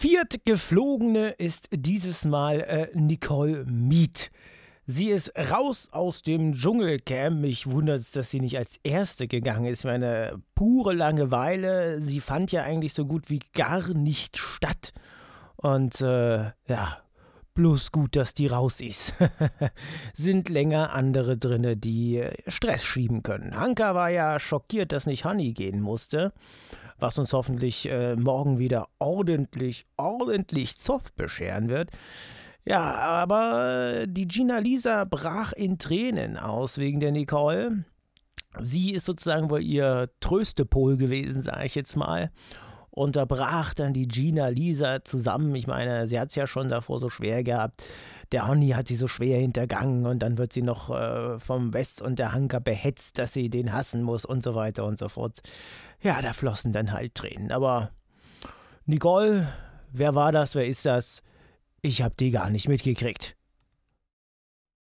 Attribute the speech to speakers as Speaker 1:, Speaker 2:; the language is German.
Speaker 1: Viertgeflogene ist dieses Mal äh, Nicole Mead. Sie ist raus aus dem Dschungelcamp. Mich wundert es, dass sie nicht als Erste gegangen ist. Meine pure Langeweile. Sie fand ja eigentlich so gut wie gar nicht statt. Und äh, ja, bloß gut, dass die raus ist. Sind länger andere drinne, die äh, Stress schieben können. Hanka war ja schockiert, dass nicht Honey gehen musste was uns hoffentlich äh, morgen wieder ordentlich, ordentlich Zoff bescheren wird. Ja, aber äh, die Gina Lisa brach in Tränen aus wegen der Nicole. Sie ist sozusagen wohl ihr Tröstepol gewesen, sage ich jetzt mal unterbrach dann die Gina Lisa zusammen. Ich meine, sie hat es ja schon davor so schwer gehabt. Der Honny hat sie so schwer hintergangen und dann wird sie noch äh, vom West und der Hanker behetzt, dass sie den hassen muss und so weiter und so fort. Ja, da flossen dann halt Tränen. Aber Nicole, wer war das, wer ist das? Ich habe die gar nicht mitgekriegt.